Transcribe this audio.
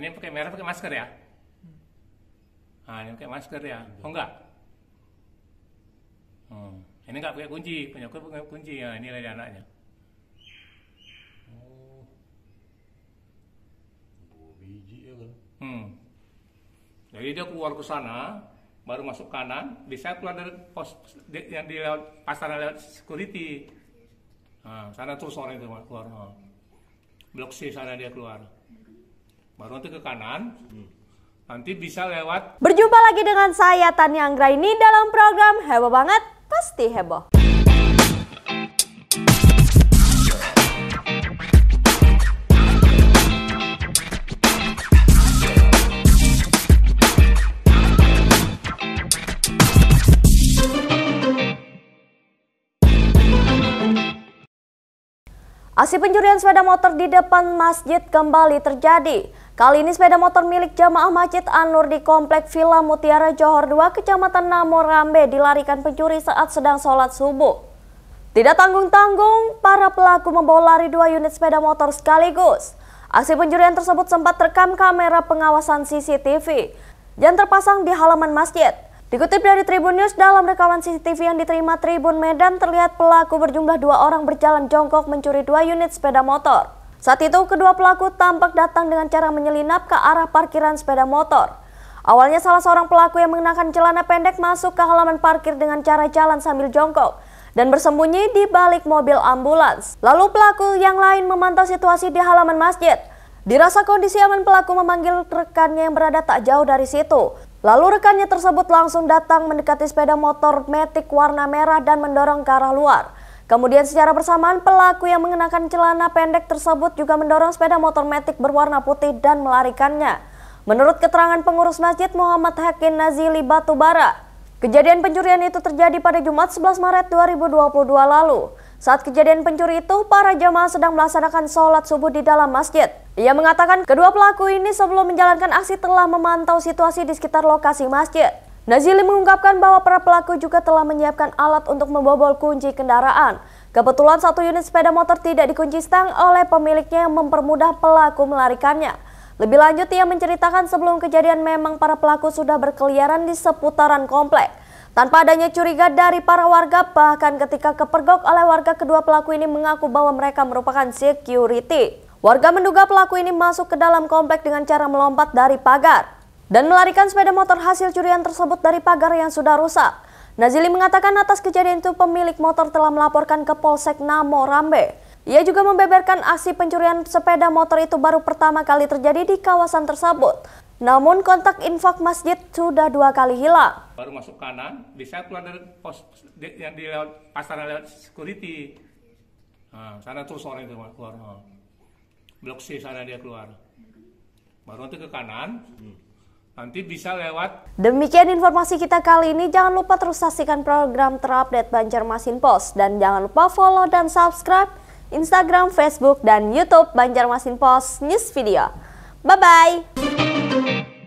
ini pakai merah pakai masker ya nah ini pakai masker ya iya. oh enggak hmm. ini enggak pakai kunci penyokot pakai kunci ya ini lagi anaknya ya, kan? hmm. jadi dia keluar ke sana baru masuk kanan bisa keluar dari pos yang di lewat pasar lewat security nah, sana terus orang itu keluar oh. blok C sana dia keluar baru nanti ke kanan nanti bisa lewat berjumpa lagi dengan saya Tania Anggra ini dalam program heboh banget pasti heboh Aksi pencurian sepeda motor di depan masjid kembali terjadi. Kali ini sepeda motor milik jamaah Masjid Anur di Komplek Villa Mutiara Johor 2, Kecamatan Namorambe dilarikan pencuri saat sedang sholat subuh. Tidak tanggung-tanggung, para pelaku membawa lari dua unit sepeda motor sekaligus. Aksi pencurian tersebut sempat terekam kamera pengawasan CCTV yang terpasang di halaman masjid. Dikutip dari Tribun News, dalam rekaman CCTV yang diterima Tribun Medan terlihat pelaku berjumlah dua orang berjalan jongkok mencuri dua unit sepeda motor. Saat itu kedua pelaku tampak datang dengan cara menyelinap ke arah parkiran sepeda motor. Awalnya salah seorang pelaku yang mengenakan celana pendek masuk ke halaman parkir dengan cara jalan sambil jongkok dan bersembunyi di balik mobil ambulans. Lalu pelaku yang lain memantau situasi di halaman masjid. Dirasa kondisi aman pelaku memanggil rekannya yang berada tak jauh dari situ. Lalu rekannya tersebut langsung datang mendekati sepeda motor metik warna merah dan mendorong ke arah luar. Kemudian secara bersamaan pelaku yang mengenakan celana pendek tersebut juga mendorong sepeda motor metik berwarna putih dan melarikannya. Menurut keterangan pengurus masjid Muhammad Hakim Nazili Batubara, kejadian pencurian itu terjadi pada Jumat 11 Maret 2022 lalu. Saat kejadian pencuri itu, para jamaah sedang melaksanakan sholat subuh di dalam masjid. Ia mengatakan kedua pelaku ini sebelum menjalankan aksi telah memantau situasi di sekitar lokasi masjid. Nazili mengungkapkan bahwa para pelaku juga telah menyiapkan alat untuk membobol kunci kendaraan. Kebetulan satu unit sepeda motor tidak dikunci stang oleh pemiliknya yang mempermudah pelaku melarikannya. Lebih lanjut, ia menceritakan sebelum kejadian memang para pelaku sudah berkeliaran di seputaran komplek. Tanpa adanya curiga dari para warga, bahkan ketika kepergok oleh warga, kedua pelaku ini mengaku bahwa mereka merupakan security. Warga menduga pelaku ini masuk ke dalam komplek dengan cara melompat dari pagar dan melarikan sepeda motor hasil curian tersebut dari pagar yang sudah rusak. Nazili mengatakan atas kejadian itu pemilik motor telah melaporkan ke Polsek Namo Rambe. Ia juga membeberkan aksi pencurian sepeda motor itu baru pertama kali terjadi di kawasan tersebut. Namun kontak infak masjid sudah dua kali hilang. Baru masuk kanan, bisa keluar dari pos yang di lewat pasar lewat security. Nah, sana terus orang itu keluar. Oh. Blok C sana dia keluar. Baru nanti ke kanan, hmm. Nanti bisa lewat. Demikian informasi kita kali ini. Jangan lupa terus saksikan program terupdate Banjarmasin Pos Dan jangan lupa follow dan subscribe Instagram, Facebook, dan Youtube Banjarmasin Pos News Video. Bye-bye!